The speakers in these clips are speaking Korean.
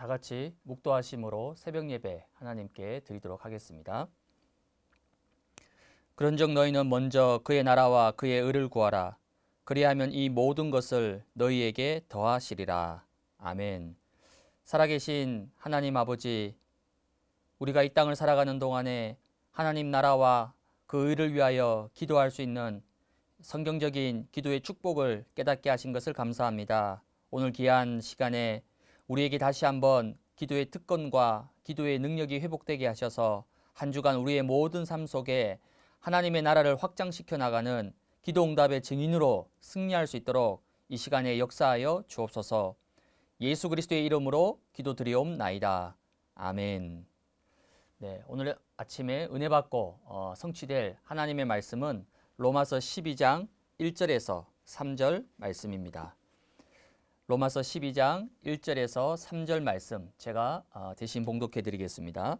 다 같이 묵도하심으로 새벽 예배 하나님께 드리도록 하겠습니다. 그런즉 너희는 먼저 그의 나라와 그의 의를 구하라. 그리하면 이 모든 것을 너희에게 더하시리라. 아멘. 살아계신 하나님 아버지, 우리가 이 땅을 살아가는 동안에 하나님 나라와 그 의를 위하여 기도할 수 있는 성경적인 기도의 축복을 깨닫게 하신 것을 감사합니다. 오늘 귀한 시간에 우리에게 다시 한번 기도의 특권과 기도의 능력이 회복되게 하셔서 한 주간 우리의 모든 삶 속에 하나님의 나라를 확장시켜 나가는 기도 응답의 증인으로 승리할 수 있도록 이 시간에 역사하여 주옵소서. 예수 그리스도의 이름으로 기도드리옵나이다. 아멘. 네, 오늘 아침에 은혜 받고 어, 성취될 하나님의 말씀은 로마서 12장 1절에서 3절 말씀입니다. 로마서 12장 1절에서 3절 말씀 제가 아, 대신 봉독해 드리겠습니다.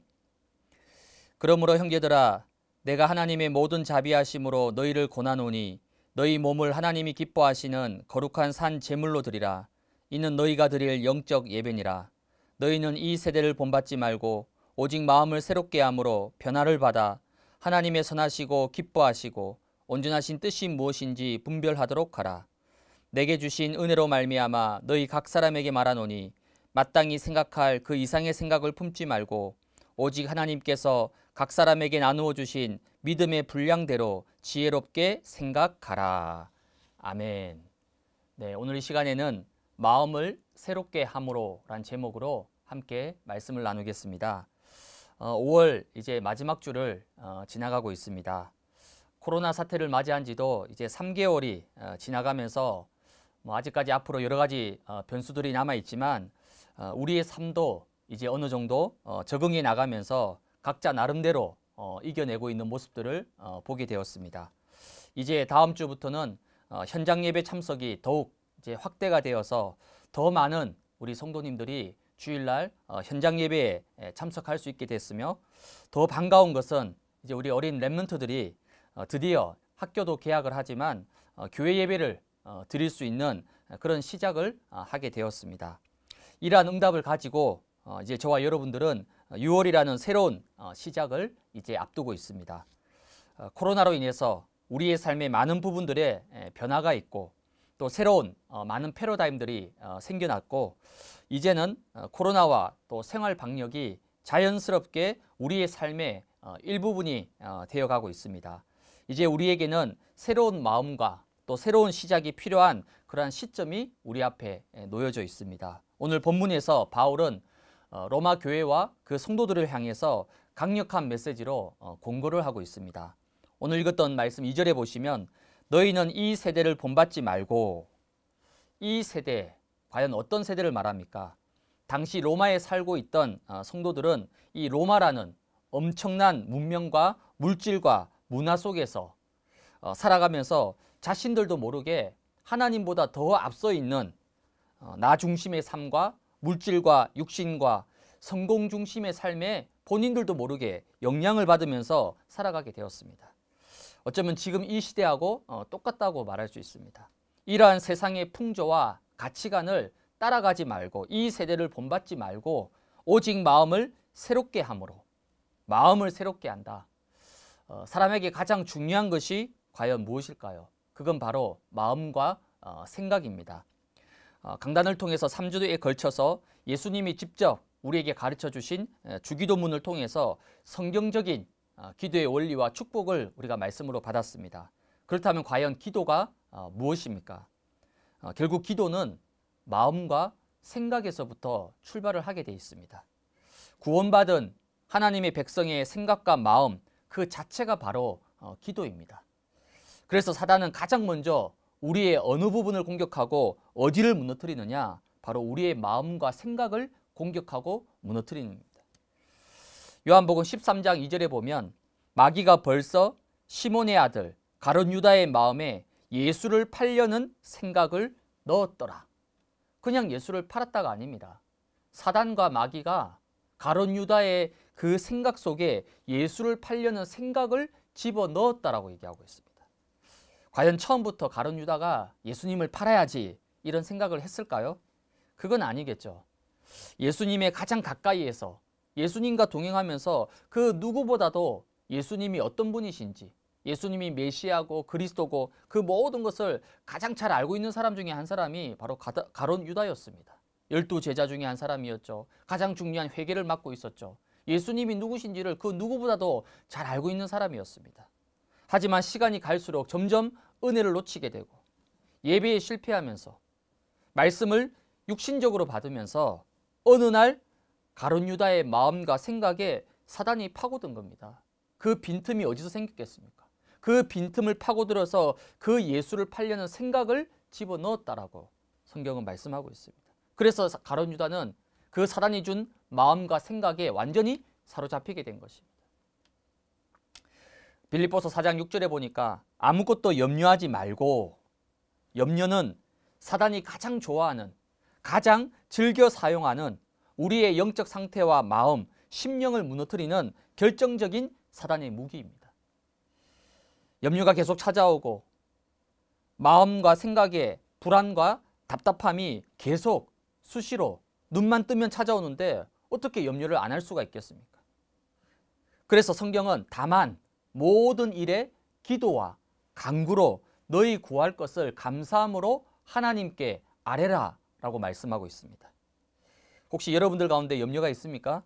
그러므로 형제들아 내가 하나님의 모든 자비하심으로 너희를 고난오니 너희 몸을 하나님이 기뻐하시는 거룩한 산 제물로 드리라 이는 너희가 드릴 영적 예배니라 너희는 이 세대를 본받지 말고 오직 마음을 새롭게 함으로 변화를 받아 하나님의 선하시고 기뻐하시고 온전하신 뜻이 무엇인지 분별하도록 하라 내게 주신 은혜로 말미암아 너희 각 사람에게 말하노니 마땅히 생각할 그 이상의 생각을 품지 말고 오직 하나님께서 각 사람에게 나누어 주신 믿음의 분량대로 지혜롭게 생각하라. 아멘. 네, 오늘 이 시간에는 마음을 새롭게 함으로란 제목으로 함께 말씀을 나누겠습니다. 어, 5월 이제 마지막 주를 어, 지나가고 있습니다. 코로나 사태를 맞이한 지도 이제 3개월이 어, 지나가면서 뭐 아직까지 앞으로 여러 가지 어, 변수들이 남아 있지만 어, 우리의 삶도 이제 어느 정도 어, 적응해 나가면서 각자 나름대로 이겨내고 있는 모습들을 보게 되었습니다. 이제 다음 주부터는 현장 예배 참석이 더욱 이제 확대가 되어서 더 많은 우리 성도님들이 주일날 현장 예배에 참석할 수 있게 됐으며 더 반가운 것은 이제 우리 어린 랩런트들이 드디어 학교도 개학을 하지만 교회 예배를 어, 드릴 수 있는 그런 시작을 어, 하게 되었습니다. 이러한 응답을 가지고 어, 이제 저와 여러분들은 6월이라는 새로운 시작을 이제 앞두고 있습니다. 코로나로 인해서 우리의 삶의 많은 부분들에 변화가 있고 또 새로운 많은 패러다임들이 생겨났고 이제는 코로나와 또 생활 방역이 자연스럽게 우리의 삶의 일부분이 되어가고 있습니다. 이제 우리에게는 새로운 마음과 또 새로운 시작이 필요한 그러한 시점이 우리 앞에 예, 놓여져 있습니다. 오늘 본문에서 바울은 어, 로마 교회와 그 성도들을 향해서 강력한 메시지로 어, 공고를 하고 있습니다. 오늘 읽었던 말씀 2절에 보시면 너희는 이 세대를 본받지 말고 이 세대 과연 어떤 세대를 말합니까? 당시 로마에 살고 있던 어, 성도들은 이 로마라는 엄청난 문명과 물질과 문화 속에서 살아가면서 자신들도 모르게 하나님보다 더 앞서 있는 어, 나 중심의 삶과 물질과 육신과 성공 중심의 삶에 본인들도 모르게 영향을 받으면서 살아가게 되었습니다. 어쩌면 지금 이 시대하고 어, 똑같다고 말할 수 있습니다. 이러한 세상의 풍조와 가치관을 따라가지 말고 이 세대를 본받지 말고 오직 마음을 새롭게 함으로 마음을 새롭게 한다. 어, 사람에게 가장 중요한 것이 과연 무엇일까요? 그건 바로 마음과 어, 생각입니다. 어, 강단을 통해서 3주에 걸쳐서 예수님이 직접 우리에게 가르쳐 주신 주기도문을 통해서 성경적인 어, 기도의 원리와 축복을 우리가 말씀으로 받았습니다. 그렇다면 과연 기도가 어, 무엇입니까? 어, 결국 기도는 마음과 생각에서부터 출발을 하게 되어 있습니다. 구원받은 하나님의 백성의 생각과 마음 그 자체가 바로 기도입니다. 그래서 사단은 가장 먼저 우리의 어느 부분을 공격하고 어디를 무너뜨리느냐 바로 우리의 마음과 생각을 공격하고 무너뜨리는 겁니다. 요한복음 13장 2절에 보면 마귀가 벌써 시몬의 아들 가론 유다의 마음에 예수를 팔려는 생각을 넣었더라. 그냥 예수를 팔았다가 아닙니다. 사단과 마귀가 가론 유다의 그 생각 속에 예수를 팔려는 생각을 집어넣었다라고 얘기하고 있습니다. 과연 처음부터 가론 유다가 예수님을 팔아야지 이런 생각을 했을까요? 그건 아니겠죠. 예수님의 가장 가까이에서 예수님과 동행하면서 그 누구보다도 예수님이 어떤 분이신지 예수님이 메시아고 그리스도고 그 모든 것을 가장 잘 알고 있는 사람 중에 한 사람이 바로 가론 유다였습니다. 열두 제자 중에 한 사람이었죠. 가장 중요한 회계를 맡고 있었죠. 예수님이 누구신지를 그 누구보다도 잘 알고 있는 사람이었습니다. 하지만 시간이 갈수록 점점 은혜를 놓치게 되고 예배에 실패하면서 말씀을 육신적으로 받으면서 어느 날 가론 유다의 마음과 생각에 사단이 파고든 겁니다. 그 빈틈이 어디서 생겼겠습니까? 그 빈틈을 파고들어서 그 예수를 팔려는 생각을 집어넣었다라고 성경은 말씀하고 있습니다. 그래서 가론 유다는 그 사단이 준 마음과 생각에 완전히 사로잡히게 된 것입니다. 빌립보서 4장 6절에 보니까 아무것도 염려하지 말고 염려는 사단이 가장 좋아하는 가장 즐겨 사용하는 우리의 영적 상태와 마음, 심령을 무너뜨리는 결정적인 사단의 무기입니다. 염려가 계속 찾아오고 마음과 생각에 불안과 답답함이 계속 수시로 눈만 뜨면 찾아오는데 어떻게 염려를 안 할 수가 있겠습니까? 그래서 성경은 다만 모든 일에 기도와 간구로 너희 구할 것을 감사함으로 하나님께 아뢰라 라고 말씀하고 있습니다. 혹시 여러분들 가운데 염려가 있습니까?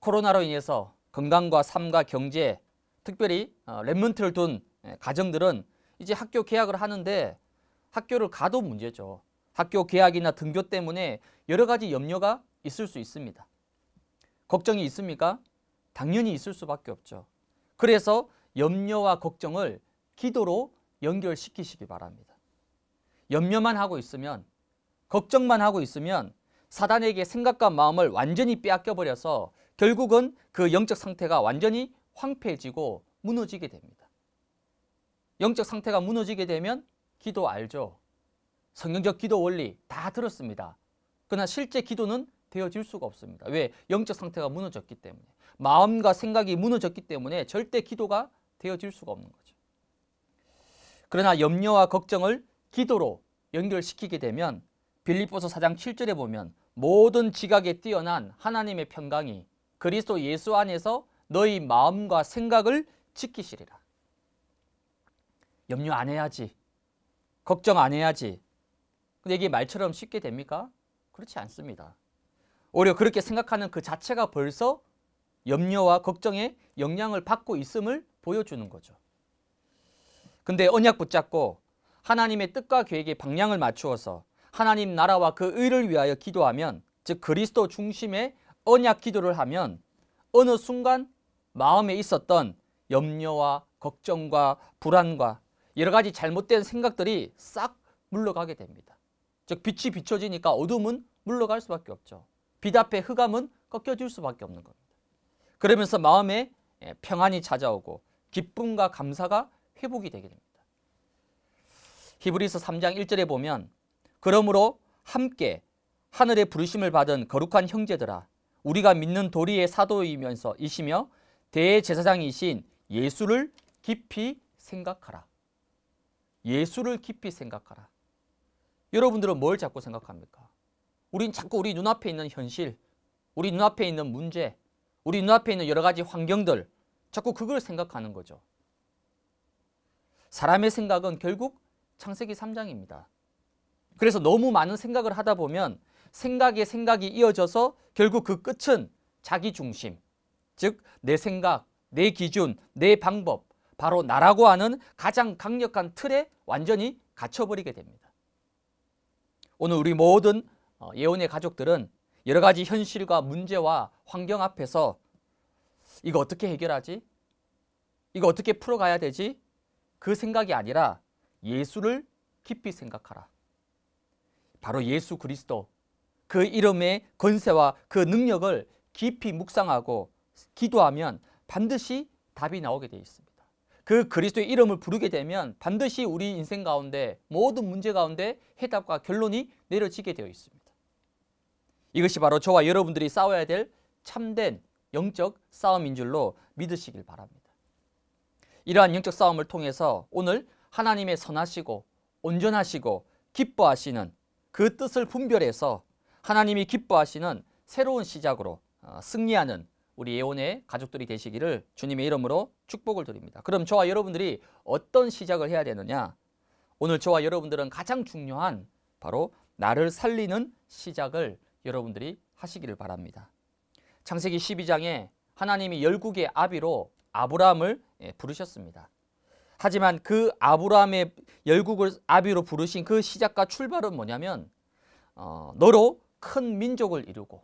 코로나로 인해서 건강과 삶과 경제, 특별히 어, 랩먼트를 둔 예, 가정들은 이제 학교 개학을 하는데 학교를 가도 문제죠. 학교 개학이나 등교 때문에 여러 가지 염려가 있을 수 있습니다. 걱정이 있습니까? 당연히 있을 수밖에 없죠. 그래서 염려와 걱정을 기도로 연결시키시기 바랍니다. 염려만 하고 있으면 걱정만 하고 있으면 사단에게 생각과 마음을 완전히 빼앗겨 버려서 결국은 그 영적 상태가 완전히 황폐해지고 무너지게 됩니다. 영적 상태가 무너지게 되면 기도 알죠. 성경적 기도 원리 다 들었습니다. 그러나 실제 기도는 되어질 수가 없습니다. 왜? 영적 상태가 무너졌기 때문에. 마음과 생각이 무너졌기 때문에 절대 기도가 되어질 수가 없는 거죠. 그러나 염려와 걱정을 기도로 연결시키게 되면 빌립보서 4장 7절에 보면 모든 지각에 뛰어난 하나님의 평강이 그리스도 예수 안에서 너희 마음과 생각을 지키시리라. 염려 안 해야지. 걱정 안 해야지. 근데 이게 말처럼 쉽게 됩니까? 그렇지 않습니다. 오히려 그렇게 생각하는 그 자체가 벌써 염려와 걱정에 영향을 받고 있음을 보여주는 거죠. 근데 언약 붙잡고 하나님의 뜻과 계획에 방향을 맞추어서 하나님 나라와 그 의를 위하여 기도하면 즉 그리스도 중심의 언약 기도를 하면 어느 순간 마음에 있었던 염려와 걱정과 불안과 여러 가지 잘못된 생각들이 싹 물러가게 됩니다. 즉 빛이 비춰지니까 어둠은 물러갈 수밖에 없죠. 빛 앞에 흑암은 꺾여질 수밖에 없는 겁니다. 그러면서 마음에 예, 평안이 찾아오고 기쁨과 감사가 회복이 되게 됩니다. 히브리서 3장 1절에 보면 그러므로 함께 하늘의 부르심을 받은 거룩한 형제들아 우리가 믿는 도리의 사도이면서 이시며 대제사장이신 예수를 깊이 생각하라. 예수를 깊이 생각하라. 여러분들은 뭘 자꾸 생각합니까? 우린 자꾸 우리 눈앞에 있는 현실, 우리 눈앞에 있는 문제, 우리 눈앞에 있는 여러 가지 환경들 자꾸 그걸 생각하는 거죠. 사람의 생각은 결국 창세기 3장입니다. 그래서 너무 많은 생각을 하다 보면 생각에 생각이 이어져서 결국 그 끝은 자기 중심, 즉 내 생각, 내 기준, 내 방법, 바로 나라고 하는 가장 강력한 틀에 완전히 갇혀버리게 됩니다. 오늘 우리 모든 어, 예언의 가족들은 여러 가지 현실과 문제와 환경 앞에서 이거 어떻게 해결하지? 이거 어떻게 풀어가야 되지? 그 생각이 아니라 예수를 깊이 생각하라. 바로 예수 그리스도 그 이름의 권세와 그 능력을 깊이 묵상하고 기도하면 반드시 답이 나오게 되어 있습니다. 그 그리스도의 이름을 부르게 되면 반드시 우리 인생 가운데 모든 문제 가운데 해답과 결론이 내려지게 되어 있습니다. 이것이 바로 저와 여러분들이 싸워야 될 참된 영적 싸움인 줄로 믿으시길 바랍니다. 이러한 영적 싸움을 통해서 오늘 하나님의 선하시고 온전하시고 기뻐하시는 그 뜻을 분별해서 하나님이 기뻐하시는 새로운 시작으로 어, 승리하는 우리 예언의 가족들이 되시기를 주님의 이름으로 축복을 드립니다. 그럼 저와 여러분들이 어떤 시작을 해야 되느냐? 오늘 저와 여러분들은 가장 중요한 바로 나를 살리는 시작을 여러분들이 하시기를 바랍니다. 창세기 12장에 하나님이 열국의 아비로 아브라함을 예, 부르셨습니다. 하지만 그 아브라함의 열국을 아비로 부르신 그 시작과 출발은 뭐냐면 어, 너로 큰 민족을 이루고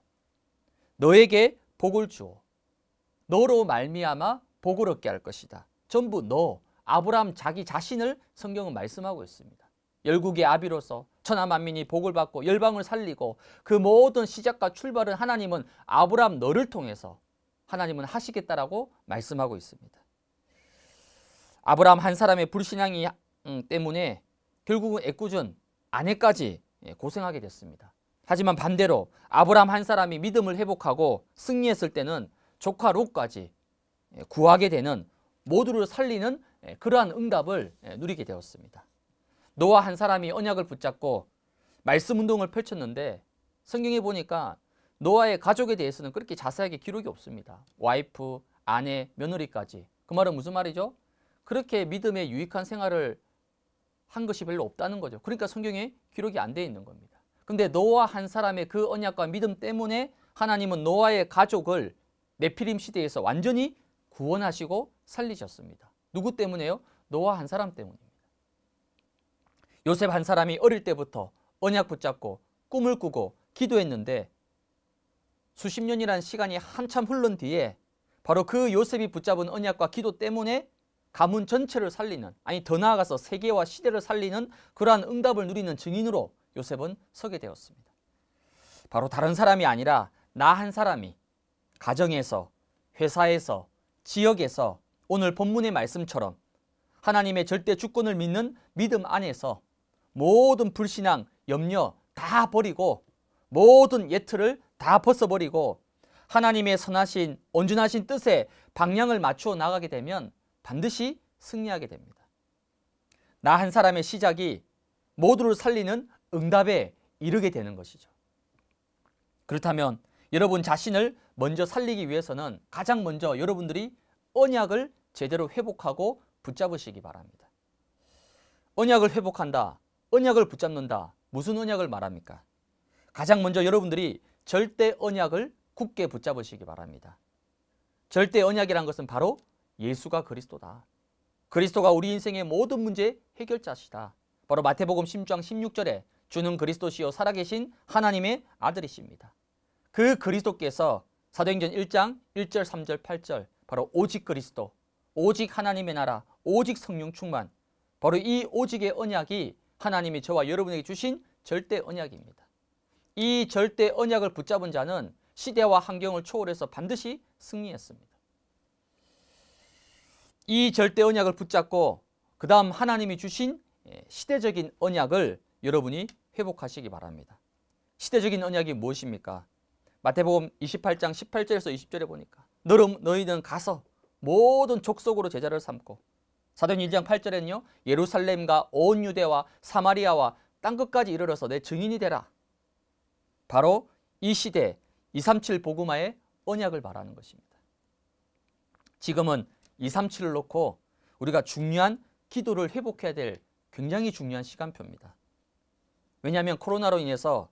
너에게 복을 주어 너로 말미암아 복을 얻게 할 것이다. 전부 너 아브라함 자기 자신을 성경은 말씀하고 있습니다. 열국의 아비로서 천하 만민이 복을 받고 열방을 살리고 그 모든 시작과 출발은 하나님은 아브람 너를 통해서 하나님은 하시겠다라고 말씀하고 있습니다. 아브람 한 사람의 불신앙이 음, 때문에 결국은 애꿎은 아내까지 예, 고생하게 됐습니다. 하지만 반대로 아브람 한 사람이 믿음을 회복하고 승리했을 때는 조카 롯까지 예, 구하게 되는 모두를 살리는 예, 그러한 응답을 누리게 되었습니다. 노아 한 사람이 언약을 붙잡고 말씀 운동을 펼쳤는데 성경에 보니까 노아의 가족에 대해서는 그렇게 자세하게 기록이 없습니다. 와이프, 아내, 며느리까지. 그 말은 무슨 말이죠? 그렇게 믿음에 유익한 생활을 한 것이 별로 없다는 거죠. 그러니까 성경에 기록이 안 돼 있는 겁니다. 근데 노아 한 사람의 그 언약과 믿음 때문에 하나님은 노아의 가족을 네피림 시대에서 완전히 구원하시고 살리셨습니다. 누구 때문에요? 노아 한 사람 때문입니다. 요셉 한 사람이 어릴 때부터 언약 붙잡고 꿈을 꾸고 기도했는데 수십 년이란 시간이 한참 흘른 뒤에 바로 그 요셉이 붙잡은 언약과 기도 때문에 가문 전체를 살리는 아니 더 나아가서 세계와 시대를 살리는 그러한 응답을 누리는 증인으로 요셉은 서게 되었습니다. 바로 다른 사람이 아니라 나 한 사람이 가정에서 회사에서 지역에서 오늘 본문의 말씀처럼 하나님의 절대 주권을 믿는 믿음 안에서 모든 불신앙, 염려 다 버리고 모든 예틀을 다 벗어버리고 하나님의 선하신 온전하신 뜻에 방향을 맞추어 나가게 되면 반드시 승리하게 됩니다. 나 한 사람의 시작이 모두를 살리는 응답에 이르게 되는 것이죠. 그렇다면 여러분 자신을 먼저 살리기 위해서는 가장 먼저 여러분들이 언약을 제대로 회복하고 붙잡으시기 바랍니다. 언약을 회복한다. 언약을 붙잡는다. 무슨 언약을 말합니까? 가장 먼저 여러분들이 절대 언약을 굳게 붙잡으시기 바랍니다. 절대 언약이란 것은 바로 예수가 그리스도다. 그리스도가 우리 인생의 모든 문제 해결자시다. 바로 마태복음 10장 16절에 주는 그리스도시요 살아계신 하나님의 아들이십니다. 그 그리스도께서 사도행전 1장 1절 3절 8절 바로 오직 그리스도, 오직 하나님의 나라, 오직 성령 충만 바로 이 오직의 언약이 하나님이 저와 여러분에게 주신 절대 언약입니다. 이 절대 언약을 붙잡은 자는 시대와 환경을 초월해서 반드시 승리했습니다. 이 절대 언약을 붙잡고 그 다음 하나님이 주신 예, 시대적인 언약을 여러분이 회복하시기 바랍니다. 시대적인 언약이 무엇입니까? 마태복음 28장 18절에서 20절에 보니까 너희는 가서 모든 족속으로 제자를 삼고 사도 1장 8절에는요. 예루살렘과 온 유대와 사마리아와 땅 끝까지 이르러서 내 증인이 되라. 바로 이 시대 237 보그마의 언약을 말하는 것입니다. 지금은 237을 놓고 우리가 중요한 기도를 회복해야 될 굉장히 중요한 시간표입니다. 왜냐하면 코로나로 인해서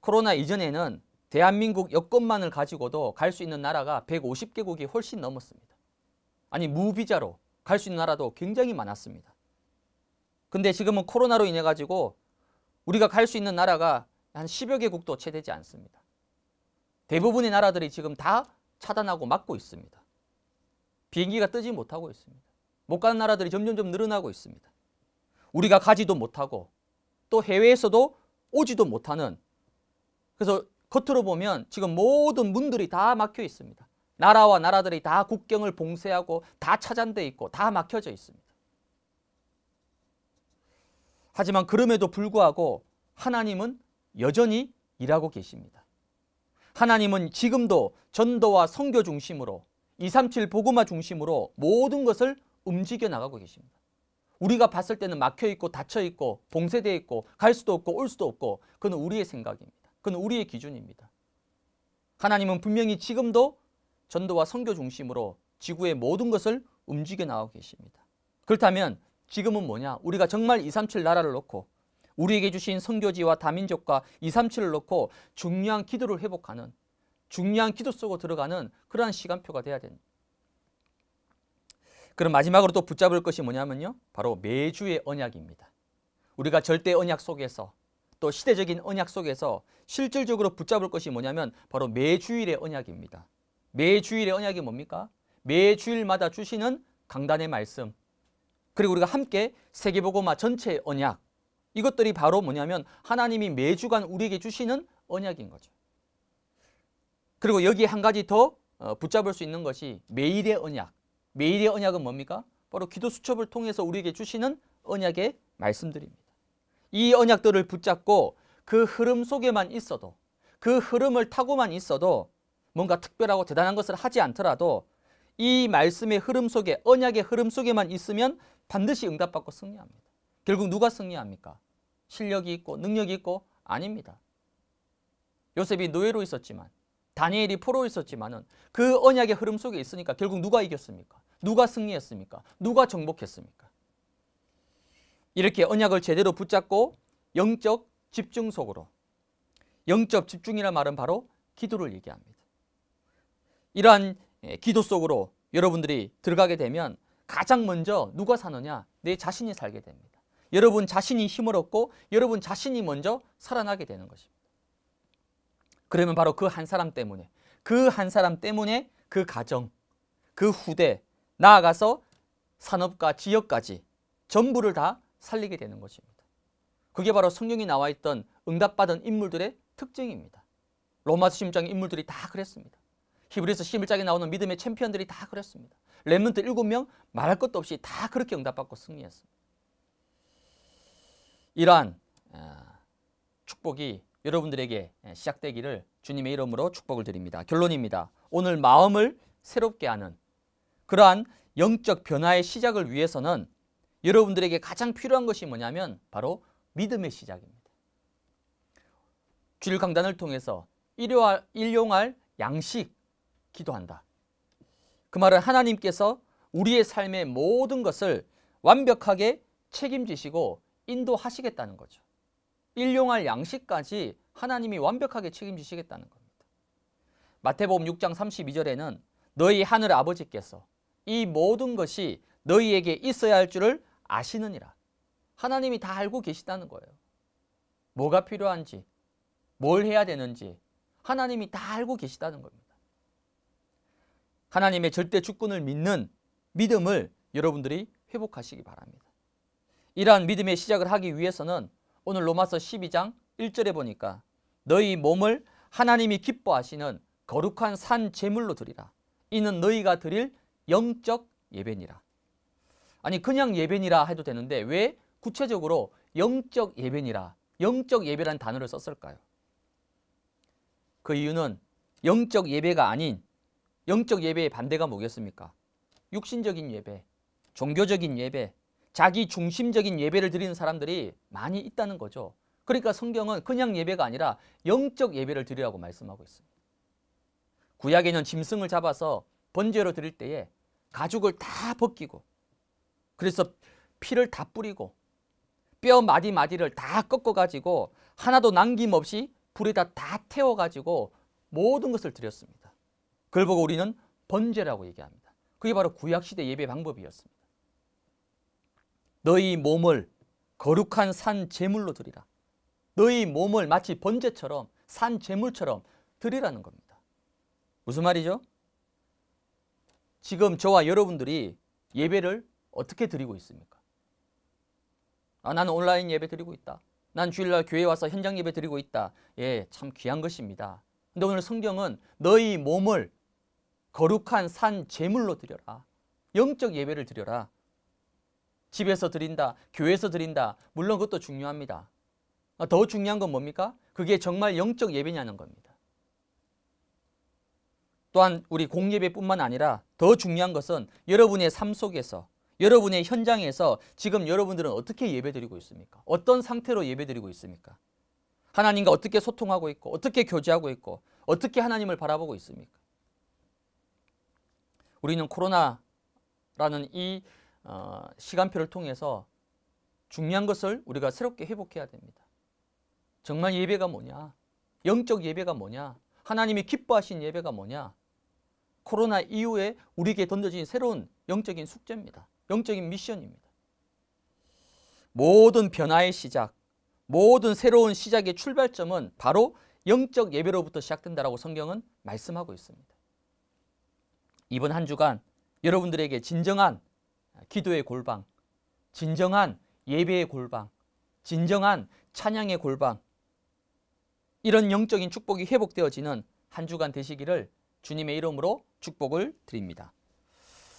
코로나 이전에는 대한민국 여권만을 가지고도 갈 수 있는 나라가 150개국이 훨씬 넘었습니다. 아니 무비자로 갈수 있는 나라도 굉장히 많았습니다. 근데 지금은 코로나로 인해 가지고 우리가 갈 수 있는 나라가 한 10여 개국도 채 되지 않습니다. 대부분의 나라들이 지금 다 차단하고 막고 있습니다. 비행기가 뜨지 못하고 있습니다. 못 가는 나라들이 점점점 늘어나고 있습니다. 우리가 가지도 못하고 또 해외에서도 오지도 못하는 그래서 겉으로 보면 지금 모든 문들이 다 막혀 있습니다. 나라와 나라들이 다 국경을 봉쇄하고 다 차단돼 있고 다 막혀져 있습니다. 하지만 그럼에도 불구하고 하나님은 여전히 일하고 계십니다. 하나님은 지금도 전도와 성교 중심으로 237 보고마 중심으로 모든 것을 움직여 나가고 계십니다. 우리가 봤을 때는 막혀 있고 닫혀 있고 봉쇄되어 있고 갈 수도 없고 올 수도 없고 그건 우리의 생각입니다. 그건 우리의 기준입니다. 하나님은 분명히 지금도 전도와 선교 중심으로 지구의 모든 것을 움직여 나가고 계십니다. 그렇다면 지금은 뭐냐? 우리가 정말 237 나라를 놓고 우리에게 주신 선교지와 다민족과 237을 놓고 중요한 기도를 회복하는 중요한 기도 속으 들어가는 그러한 시간표가 돼야 됩다 그럼 마지막으로 또 붙잡을 것이 뭐냐면요. 바로 매주의 언약입니다. 우리가 절대 언약 속에서 또 시대적인 언약 속에서 실질적으로 붙잡을 것이 뭐냐면 바로 매주일의 언약입니다. 매 주일의 언약이 뭡니까? 매 주일마다 주시는 강단의 말씀 그리고 우리가 함께 세계보고마 전체의 언약 이것들이 바로 뭐냐면 하나님이 매주간 우리에게 주시는 언약인 거죠. 그리고 여기에 한 가지 더 어, 붙잡을 수 있는 것이 매일의 언약. 매일의 언약은 뭡니까? 바로 기도 수첩을 통해서 우리에게 주시는 언약의 말씀들입니다. 이 언약들을 붙잡고 그 흐름 속에만 있어도 그 흐름을 타고만 있어도 뭔가 특별하고 대단한 것을 하지 않더라도 이 말씀의 흐름 속에 언약의 흐름 속에만 있으면 반드시 응답받고 승리합니다. 결국 누가 승리합니까? 실력이 있고 능력이 있고 아닙니다. 요셉이 노예로 있었지만 다니엘이 포로 있었지만그 언약의 흐름 속에 있으니까 결국 누가 이겼습니까? 누가 승리했습니까? 누가 정복했습니까? 이렇게 언약을 제대로 붙잡고 영적 집중 속으로 영적 집중이라는 말은 바로 기도를 얘기합니다. 이러한 예, 기도 속으로 여러분들이 들어가게 되면 가장 먼저 누가 사느냐? 내 자신이 살게 됩니다. 여러분 자신이 힘을 얻고 여러분 자신이 먼저 살아나게 되는 것입니다. 그러면 바로 그 한 사람 때문에 그 한 사람 때문에 그 가정, 그 후대, 나아가서 산업과 지역까지 전부를 다 살리게 되는 것입니다. 그게 바로 성경이 나와 있던 응답받은 인물들의 특징입니다. 로마수 심장의 인물들이 다 그랬습니다. 히브리서 11장에 나오는 믿음의 챔피언들이 다 그랬습니다. 렘넌트 7명 말할 것도 없이 다 그렇게 응답받고 승리했습니다. 이러한 아, 축복이 여러분들에게 예, 시작되기를 주님의 이름으로 축복을 드립니다. 결론입니다. 오늘 마음을 새롭게 하는 그러한 영적 변화의 시작을 위해서는 여러분들에게 가장 필요한 것이 뭐냐면 바로 믿음의 시작입니다. 주일 강단을 통해서 일용할 양식, 기도한다. 그 말은 하나님께서 우리의 삶의 모든 것을 완벽하게 책임지시고 인도하시겠다는 거죠. 일용할 양식까지 하나님이 완벽하게 책임지시겠다는 겁니다. 마태복음 6장 32절에는 너희 하늘 아버지께서 이 모든 것이 너희에게 있어야 할 줄을 아시느니라. 하나님이 다 알고 계시다는 거예요. 뭐가 필요한지, 뭘 해야 되는지 하나님이 다 알고 계시다는 겁니다. 하나님의 절대 주권을 믿는 믿음을 여러분들이 회복하시기 바랍니다. 이러한 믿음의 시작을 하기 위해서는 오늘 로마서 12장 1절에 보니까 너희 몸을 하나님이 기뻐하시는 거룩한 산 제물로 드리라. 이는 너희가 드릴 영적 예배니라. 아니 그냥 예배니라 해도 되는데 왜 구체적으로 영적 예배니라 영적 예배라는 단어를 썼을까요? 그 이유는 영적 예배가 아닌 영적 예배의 반대가 뭐겠습니까? 육신적인 예배, 종교적인 예배, 자기 중심적인 예배를 드리는 사람들이 많이 있다는 거죠. 그러니까 성경은 그냥 예배가 아니라 영적 예배를 드리라고 말씀하고 있습니다. 구약에는 짐승을 잡아서 번제로 드릴 때에 가죽을 다 벗기고 그래서 피를 다 뿌리고 뼈 마디마디를 다 꺾어가지고 하나도 남김없이 불에다 다 태워가지고 모든 것을 드렸습니다. 그걸 보고 우리는 번제라고 얘기합니다. 그게 바로 구약시대 예배 방법이었습니다. 너희 몸을 거룩한 산 제물로 드리라. 너희 몸을 마치 번제처럼 산 제물처럼 드리라는 겁니다. 무슨 말이죠? 지금 저와 여러분들이 예배를 어떻게 드리고 있습니까? 아, 나는 온라인 예배 드리고 있다. 난 주일날 교회 와서 현장 예배 드리고 있다. 예, 참 귀한 것입니다. 근데 오늘 성경은 너희 몸을 거룩한 산 제물로 드려라. 영적 예배를 드려라. 집에서 드린다, 교회에서 드린다. 물론 그것도 중요합니다. 아, 더 중요한 건 뭡니까? 그게 정말 영적 예배냐는 겁니다. 또한 우리 공예배뿐만 아니라 더 중요한 것은 여러분의 삶 속에서 여러분의 현장에서 지금 여러분들은 어떻게 예배드리고 있습니까? 어떤 상태로 예배드리고 있습니까? 하나님과 어떻게 소통하고 있고 어떻게 교제하고 있고 어떻게 하나님을 바라보고 있습니까? 우리는 코로나라는 이 어, 시간표를 통해서 중요한 것을 우리가 새롭게 회복해야 됩니다. 정말 예배가 뭐냐? 영적 예배가 뭐냐? 하나님이 기뻐하신 예배가 뭐냐? 코로나 이후에 우리에게 던져진 새로운 영적인 숙제입니다. 영적인 미션입니다. 모든 변화의 시작, 모든 새로운 시작의 출발점은 바로 영적 예배로부터 시작된다라고 성경은 말씀하고 있습니다. 이번 한 주간 여러분들에게 진정한 기도의 골방, 진정한 예배의 골방, 진정한 찬양의 골방, 이런 영적인 축복이 회복되어지는 한 주간 되시기를 주님의 이름으로 축복을 드립니다.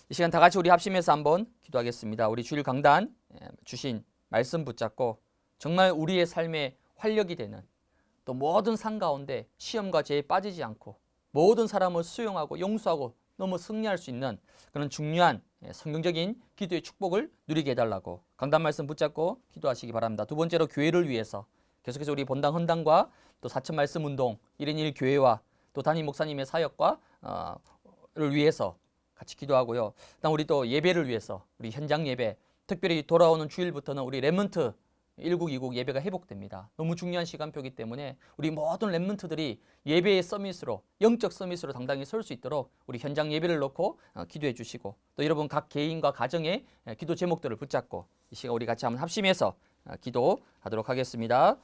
이 시간 다 같이 우리 합심해서 한번 기도하겠습니다. 우리 주일 강단 예, 주신 말씀 붙잡고 정말 우리의 삶에 활력이 되는 또 모든 산 가운데 시험과 죄에 빠지지 않고 모든 사람을 수용하고 용서하고 너무 승리할 수 있는 그런 중요한 예, 성경적인 기도의 축복을 누리게 해달라고 강단 말씀 붙잡고 기도하시기 바랍니다. 두 번째로 교회를 위해서 계속해서 우리 본당 헌당과 또 사천 말씀 운동 1인 1 교회와 또 담임 목사님의 사역과 어를 위해서 같이 기도하고요. 그다음 우리 또 예배를 위해서 우리 현장 예배 특별히 돌아오는 주일부터는 우리 렘먼트 1국, 2국 예배가 회복됩니다. 너무 중요한 시간표이기 때문에 우리 모든 랩몬트들이 예배의 서밋으로 영적 서밋으로 당당히 설 수 있도록 우리 현장 예배를 놓고 어, 기도해 주시고 또 여러분 각 개인과 가정의 기도 제목들을 붙잡고 이 시간 우리 같이 한번 합심해서 어, 기도하도록 하겠습니다.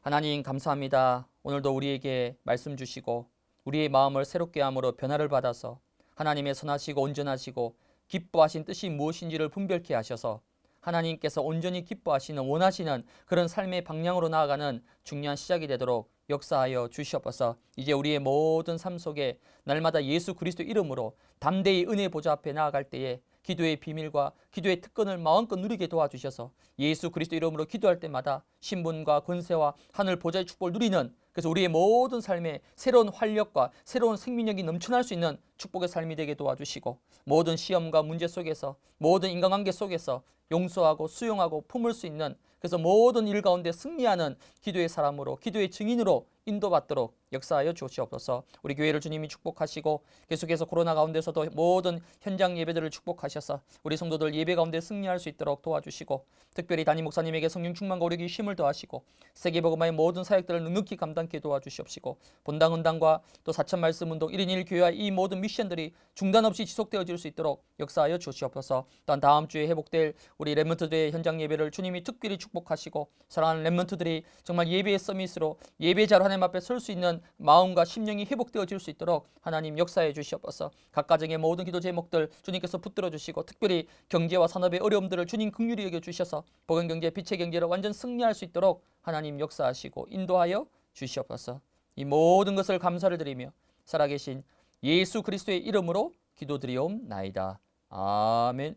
하나님 감사합니다. 오늘도 우리에게 말씀 주시고 우리의 마음을 새롭게 함으로 변화를 받아서 하나님의 선하시고 온전하시고 기뻐하신 뜻이 무엇인지를 분별케 하셔서 하나님께서 온전히 기뻐하시는 원하시는 그런 삶의 방향으로 나아가는 중요한 시작이 되도록 역사하여 주시옵소서. 이제 우리의 모든 삶 속에 날마다 예수 그리스도 이름으로 담대히 은혜 보좌 앞에 나아갈 때에 기도의 비밀과 기도의 특권을 마음껏 누리게 도와주셔서 예수 그리스도 이름으로 기도할 때마다 신분과 권세와 하늘 보좌의 축복을 누리는 그래서 우리의 모든 삶에 새로운 활력과 새로운 생명력이 넘쳐날 수 있는 축복의 삶이 되게 도와주시고 모든 시험과 문제 속에서 모든 인간관계 속에서 용서하고 수용하고 품을 수 있는 그래서 모든 일 가운데 승리하는 기도의 사람으로 기도의 증인으로 인도받도록 역사하여 주옵시옵소서. 우리 교회를 주님이 축복하시고 계속해서 코로나 가운데서도 모든 현장 예배들을 축복하셔서 우리 성도들 예배 가운데 승리할 수 있도록 도와주시고 특별히 담임 목사님에게 성령 충만과 우리에게 힘을 더하시고 세계복음화의 모든 사역들을 넉넉히 감당케 도와주시옵시고 본당 은당과또 사천 말씀 운동 1인 1교회와 이 모든 미션들이 중단 없이 지속되어질 수 있도록 역사하여 주시옵소서. 또한 다음 주에 회복될 우리 렘먼트들의 현장 예배를 주님이 특별히 축복하시고 사랑하는 렘먼트들이 정말 예배의 서밋으로 예배자로 하나님 앞에 설 수 있는 마음과 심령이 회복되어질 수 있도록 하나님 역사해 주시옵소서 각 가정의 모든 기도 제목들 주님께서 붙들어 주시고 특별히 경제와 산업의 어려움들을 주님 긍휼히 여겨 주셔서 복음 경제 빛의 경제로 완전 승리할 수 있도록 하나님 역사하시고 인도하여 주시옵소서 이 모든 것을 감사를 드리며 살아계신 예수 그리스도의 이름으로 기도드리옵나이다 아멘